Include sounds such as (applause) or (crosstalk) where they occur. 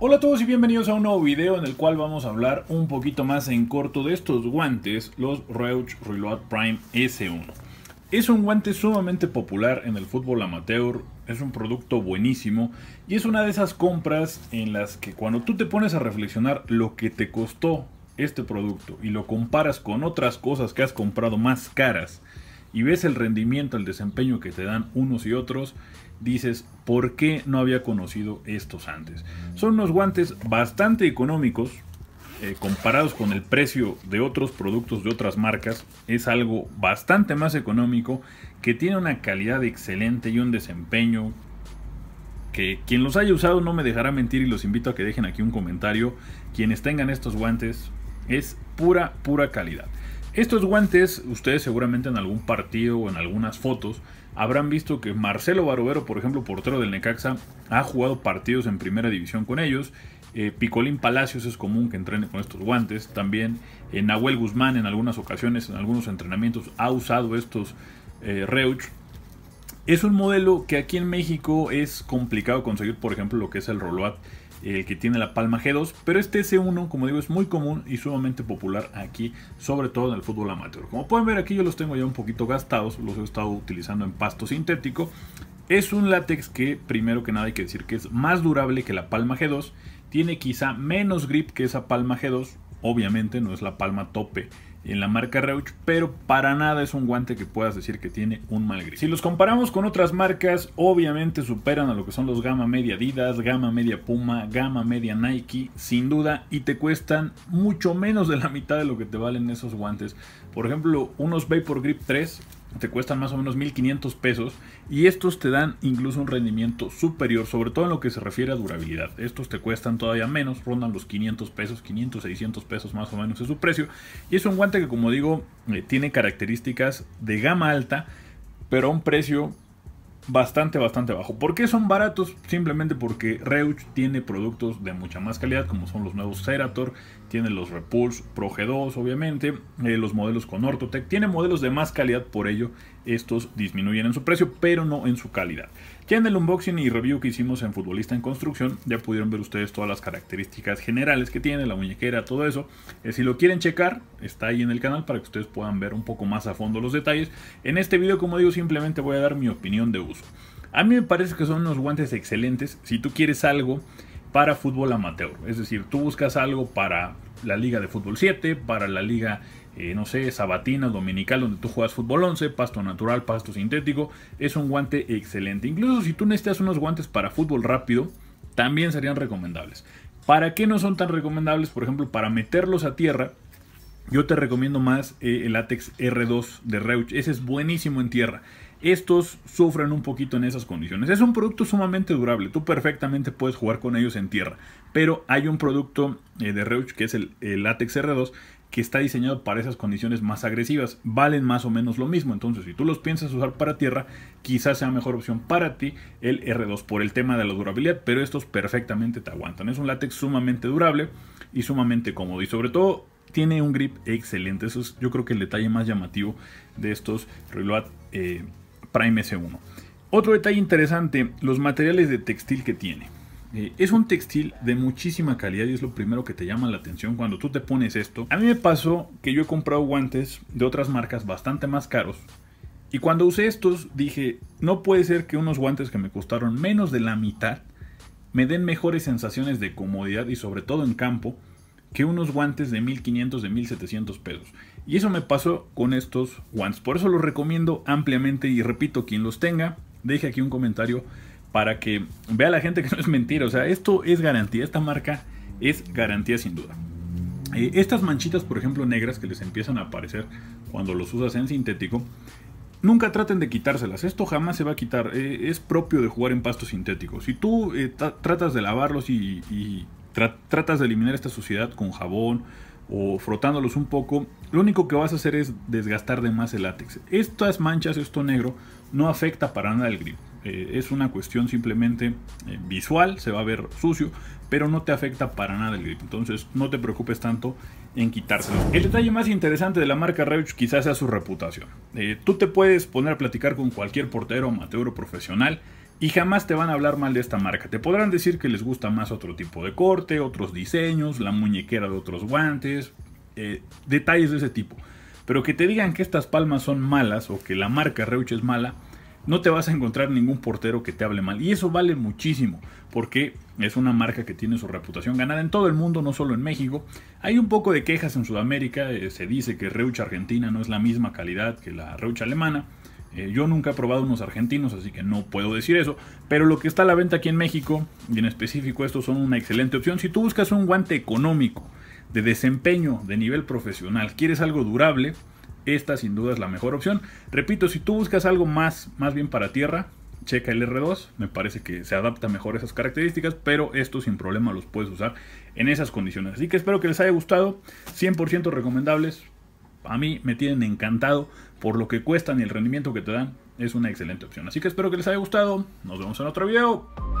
Hola a todos y bienvenidos a un nuevo video en el cual vamos a hablar un poquito más en corto de estos guantes, los Reuch Reload Prime S1. Es un guante sumamente popular en el fútbol amateur, es un producto buenísimo y es una de esas compras en las que cuando tú te pones a reflexionar lo que te costó este producto y lo comparas con otras cosas que has comprado más caras y ves el rendimiento, el desempeño que te dan unos y otros, dices, ¿por qué no había conocido estos antes? Son unos guantes bastante económicos, eh, comparados con el precio de otros productos de otras marcas, es algo bastante más económico, que tiene una calidad excelente y un desempeño que quien los haya usado no me dejará mentir y los invito a que dejen aquí un comentario. Quienes tengan estos guantes es pura, pura calidad. Estos guantes, ustedes seguramente en algún partido o en algunas fotos habrán visto que Marcelo Barovero, por ejemplo, portero del Necaxa, ha jugado partidos en primera división con ellos. Eh, Picolín Palacios es común que entrene con estos guantes. También eh, Nahuel Guzmán en algunas ocasiones, en algunos entrenamientos, ha usado estos eh, Reuch. Es un modelo que aquí en México es complicado conseguir, por ejemplo, lo que es el Roloat el que tiene la palma G2, pero este S1, como digo, es muy común y sumamente popular aquí, sobre todo en el fútbol amateur. Como pueden ver aquí yo los tengo ya un poquito gastados, los he estado utilizando en pasto sintético. Es un látex que primero que nada hay que decir que es más durable que la palma G2, tiene quizá menos grip que esa palma G2, obviamente no es la palma tope en la marca Rauch pero para nada es un guante que puedas decir que tiene un mal grip. Si los comparamos con otras marcas, obviamente superan a lo que son los gama media Adidas, gama media Puma, gama media Nike, sin duda, y te cuestan mucho menos de la mitad de lo que te valen esos guantes. Por ejemplo, unos Vapor Grip 3 te cuestan más o menos 1500 pesos y estos te dan incluso un rendimiento superior, sobre todo en lo que se refiere a durabilidad. Estos te cuestan todavía menos, rondan los 500 pesos, 500, 600 pesos más o menos es su precio. Y es un guante que como digo eh, tiene características de gama alta, pero a un precio bastante, bastante bajo. ¿Por qué son baratos? Simplemente porque Reuch tiene productos de mucha más calidad, como son los nuevos Cerator, tiene los Repulse Pro G2, obviamente, eh, los modelos con Ortotec, tiene modelos de más calidad por ello estos disminuyen en su precio, pero no en su calidad. Ya en el unboxing y review que hicimos en Futbolista en Construcción, ya pudieron ver ustedes todas las características generales que tiene, la muñequera, todo eso. Eh, si lo quieren checar, está ahí en el canal para que ustedes puedan ver un poco más a fondo los detalles. En este video, como digo, simplemente voy a dar mi opinión de uso. A mí me parece que son unos guantes excelentes si tú quieres algo para fútbol amateur. Es decir, tú buscas algo para la Liga de Fútbol 7, para la Liga eh, no sé, sabatina, dominical, donde tú juegas fútbol 11, pasto natural, pasto sintético, es un guante excelente. Incluso si tú necesitas unos guantes para fútbol rápido, también serían recomendables. ¿Para qué no son tan recomendables? Por ejemplo, para meterlos a tierra, yo te recomiendo más eh, el látex R2 de Reuch. Ese es buenísimo en tierra. Estos sufren un poquito en esas condiciones. Es un producto sumamente durable. Tú perfectamente puedes jugar con ellos en tierra. Pero hay un producto eh, de Reuch que es el, el látex R2 que está diseñado para esas condiciones más agresivas. Valen más o menos lo mismo. Entonces, si tú los piensas usar para tierra, quizás sea mejor opción para ti el R2 por el tema de la durabilidad, pero estos perfectamente te aguantan. Es un látex sumamente durable y sumamente cómodo. Y sobre todo, tiene un grip excelente. Eso es, yo creo que el detalle más llamativo de estos Reload eh, Prime S1. Otro detalle interesante, los materiales de textil que tiene. Eh, es un textil de muchísima calidad y es lo primero que te llama la atención cuando tú te pones esto. A mí me pasó que yo he comprado guantes de otras marcas bastante más caros. Y cuando usé estos dije, no puede ser que unos guantes que me costaron menos de la mitad me den mejores sensaciones de comodidad y sobre todo en campo que unos guantes de 1500 de 1700 pesos. Y eso me pasó con estos guantes. Por eso los recomiendo ampliamente y repito, quien los tenga, deje aquí un comentario para que vea la gente que (laughs) no es mentira. O sea, esto es garantía, esta marca es garantía sin duda. Eh, estas manchitas, por ejemplo, negras que les empiezan a aparecer cuando los usas en sintético, nunca traten de quitárselas. Esto jamás se va a quitar. Eh, es propio de jugar en pasto sintético. Si tú eh, tratas de lavarlos y, tratas de eliminar esta suciedad con jabón, o frotándolos un poco, lo único que vas a hacer es desgastar de más el látex. Estas manchas, esto negro, no afecta para nada el grip. Eh, es una cuestión simplemente eh, visual, se va a ver sucio, pero no te afecta para nada el grip. Entonces no te preocupes tanto en quitárselo El detalle más interesante de la marca Reuch quizás sea su reputación. Eh, tú te puedes poner a platicar con cualquier portero amateur o profesional y jamás te van a hablar mal de esta marca. Te podrán decir que les gusta más otro tipo de corte, otros diseños, la muñequera de otros guantes, detalles de ese tipo. Pero que te digan que estas palmas son malas o que la marca Reuch es mala, no te vas a encontrar ningún portero que te hable mal. Y eso vale muchísimo, porque es una marca que tiene su reputación ganada en todo el mundo, no solo en México. Hay un poco de quejas en Sudamérica, eh, se dice que reucha argentina no es la misma calidad que la reucha alemana. Eh, yo nunca he probado unos argentinos, así que no puedo decir eso. Pero lo que está a la venta aquí en México, y en específico estos son una excelente opción. Si tú buscas un guante económico, de desempeño, de nivel profesional, quieres algo durable, esta sin duda es la mejor opción. Repito, si tú buscas algo más, más bien para tierra, checa el R2, me parece que se adapta mejor a esas características, pero esto sin problema los puedes usar en esas condiciones. Así que espero que les haya gustado, 100% recomendables, a mí me tienen encantado por lo que cuestan y el rendimiento que te dan, es una excelente opción. Así que espero que les haya gustado, nos vemos en otro video.